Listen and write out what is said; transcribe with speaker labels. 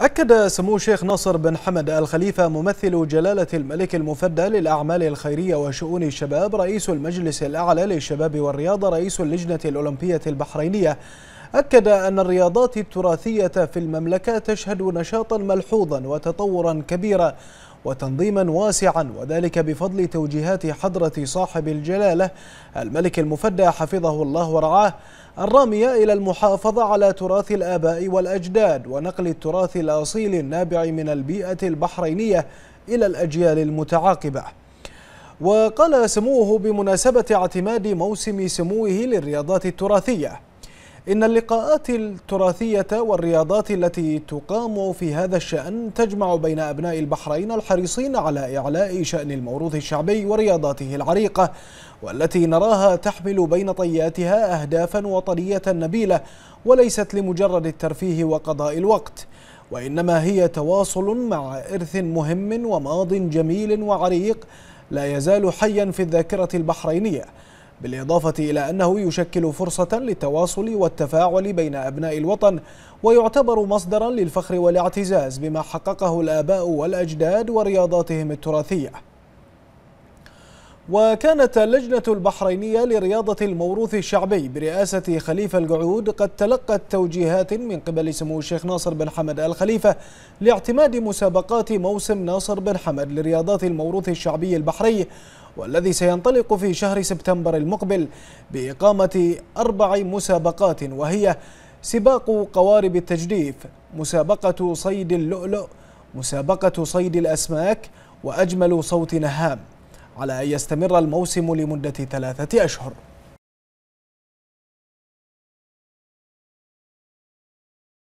Speaker 1: أكد سمو الشيخ ناصر بن حمد الخليفة ممثل جلالة الملك المفدى للأعمال الخيرية وشؤون الشباب رئيس المجلس الأعلى للشباب والرياضة رئيس اللجنة الأولمبية البحرينية أكد أن الرياضات التراثية في المملكة تشهد نشاطا ملحوظا وتطورا كبيرا وتنظيما واسعا وذلك بفضل توجيهات حضرة صاحب الجلالة الملك المفدى حفظه الله ورعاه الرامية إلى المحافظة على تراث الآباء والأجداد ونقل التراث الأصيل النابع من البيئة البحرينية إلى الأجيال المتعاقبة وقال سموه بمناسبة اعتماد موسم سموه للرياضات التراثية إن اللقاءات التراثية والرياضات التي تقام في هذا الشأن تجمع بين أبناء البحرين الحريصين على إعلاء شأن الموروث الشعبي ورياضاته العريقة والتي نراها تحمل بين طياتها أهدافا وطنية نبيلة وليست لمجرد الترفيه وقضاء الوقت وإنما هي تواصل مع إرث مهم وماض جميل وعريق لا يزال حيا في الذاكرة البحرينية بالإضافة إلى أنه يشكل فرصة للتواصل والتفاعل بين أبناء الوطن ويعتبر مصدرا للفخر والاعتزاز بما حققه الآباء والأجداد ورياضاتهم التراثية وكانت اللجنة البحرينية لرياضة الموروث الشعبي برئاسة خليفة القعود قد تلقت توجيهات من قبل سمو الشيخ ناصر بن حمد آل خليفة لاعتماد مسابقات موسم ناصر بن حمد لرياضات الموروث الشعبي البحري والذي سينطلق في شهر سبتمبر المقبل بإقامة أربع مسابقات وهي سباق قوارب التجديف مسابقة صيد اللؤلؤ مسابقة صيد الأسماك وأجمل صوت نهام على أن يستمر الموسم لمدة ثلاثة أشهر